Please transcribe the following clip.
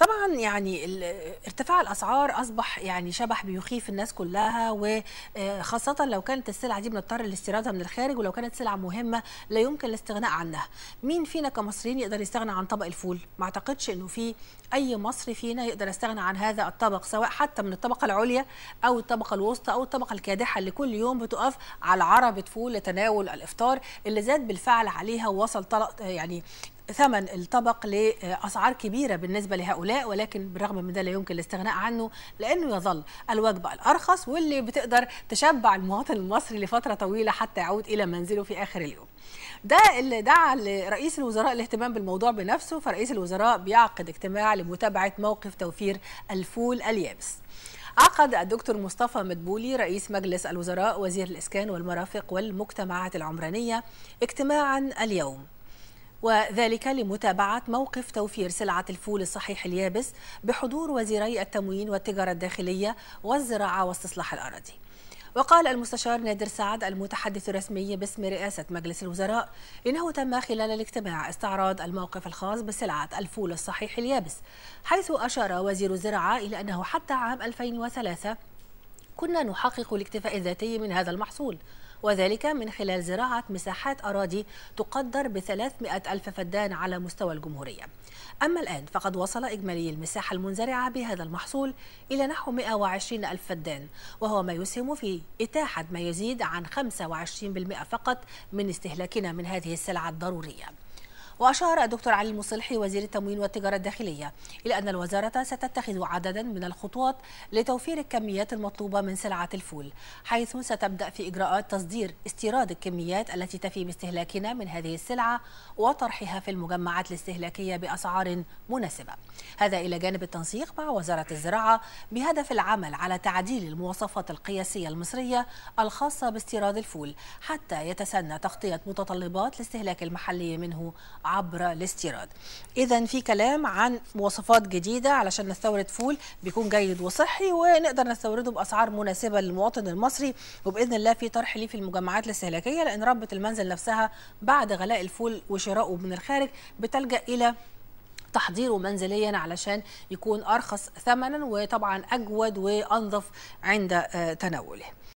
طبعا يعني ارتفاع الاسعار اصبح يعني شبح بيخيف الناس كلها وخاصه لو كانت السلعه دي بنضطر لاستيرادها من الخارج ولو كانت سلعه مهمه لا يمكن الاستغناء عنها مين فينا كمصريين يقدر يستغنى عن طبق الفول ما اعتقدش انه في اي مصري فينا يقدر يستغنى عن هذا الطبق سواء حتى من الطبقه العليا او الطبقه الوسطى او الطبقه الكادحه اللي كل يوم بتقف على عربه فول لتناول الافطار اللي زاد بالفعل عليها ووصل طلق يعني ثمن الطبق لأسعار كبيرة بالنسبة لهؤلاء ولكن بالرغم من ده لا يمكن الاستغناء عنه لأنه يظل الوجبة الأرخص واللي بتقدر تشبع المواطن المصري لفترة طويلة حتى يعود إلى منزله في آخر اليوم ده اللي دعا لرئيس الوزراء الاهتمام بالموضوع بنفسه فرئيس الوزراء بيعقد اجتماع لمتابعة موقف توفير الفول اليابس عقد الدكتور مصطفى مدبولي رئيس مجلس الوزراء وزير الإسكان والمرافق والمجتمعات العمرانية اجتماعا اليوم وذلك لمتابعة موقف توفير سلعة الفول الصحيح اليابس بحضور وزيري التموين والتجارة الداخلية والزراعة واستصلاح الأراضي وقال المستشار نادر سعد المتحدث الرسمي باسم رئاسة مجلس الوزراء إنه تم خلال الاجتماع استعراض الموقف الخاص بسلعة الفول الصحيح اليابس حيث أشار وزير الزراعة إلى أنه حتى عام 2003 كنا نحقق الاكتفاء الذاتي من هذا المحصول وذلك من خلال زراعة مساحات أراضي تقدر ب 300 ألف فدان على مستوى الجمهورية أما الآن فقد وصل إجمالي المساحة المنزرعة بهذا المحصول إلى نحو 120 ألف فدان وهو ما يسهم في إتاحة ما يزيد عن 25% فقط من استهلاكنا من هذه السلع الضرورية وأشار الدكتور علي المصلحي وزير التموين والتجارة الداخلية إلى أن الوزارة ستتخذ عددا من الخطوات لتوفير الكميات المطلوبة من سلعة الفول حيث ستبدأ في إجراءات تصدير استيراد الكميات التي تفي باستهلاكنا من هذه السلعة وطرحها في المجمعات الاستهلاكية بأسعار مناسبة هذا إلى جانب التنسيق مع وزارة الزراعة بهدف العمل على تعديل المواصفات القياسية المصرية الخاصة باستيراد الفول حتى يتسنى تغطية متطلبات الاستهلاك المحلي منه عبر الاستيراد اذا في كلام عن وصفات جديده علشان نستورد فول بيكون جيد وصحي ونقدر نستورده باسعار مناسبه للمواطن المصري وباذن الله في طرح ليه في المجمعات الاستهلاكيه لان ربه المنزل نفسها بعد غلاء الفول وشراؤه من الخارج بتلجا الى تحضيره منزليا علشان يكون ارخص ثمنا وطبعا اجود وانظف عند آه، تناوله